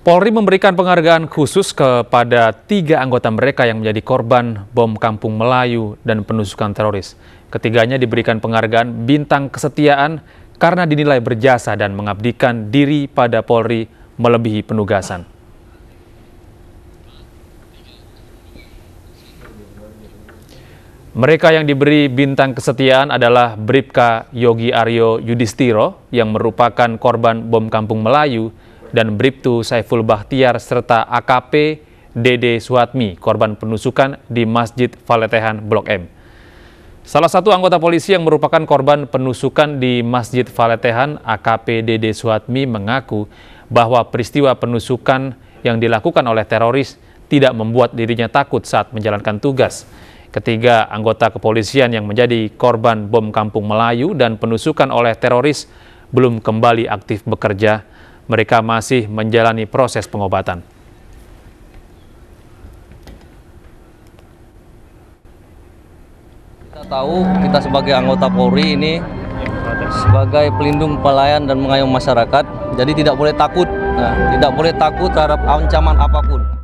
Polri memberikan penghargaan khusus kepada tiga anggota mereka yang menjadi korban bom Kampung Melayu dan penusukan teroris. Ketiganya diberikan penghargaan bintang kesetiaan karena dinilai berjasa dan mengabdikan diri pada Polri melebihi penugasan. Mereka yang diberi bintang kesetiaan adalah Bripka Yogi Aryo Yudhistiro yang merupakan korban bom Kampung Melayu dan Briptu Saiful Bahtiar serta AKP Dede Suatmi, korban penusukan di Masjid Valetehan Blok M. Salah satu anggota polisi yang merupakan korban penusukan di Masjid Valetehan, AKP Dede Suatmi mengaku bahwa peristiwa penusukan yang dilakukan oleh teroris tidak membuat dirinya takut saat menjalankan tugas. Ketiga anggota kepolisian yang menjadi korban bom Kampung Melayu dan penusukan oleh teroris belum kembali aktif bekerja mereka masih menjalani proses pengobatan. Kita tahu kita sebagai anggota Polri ini sebagai pelindung pelayan dan mengayom masyarakat, jadi tidak boleh takut, nah, tidak boleh takut terhadap ancaman apapun.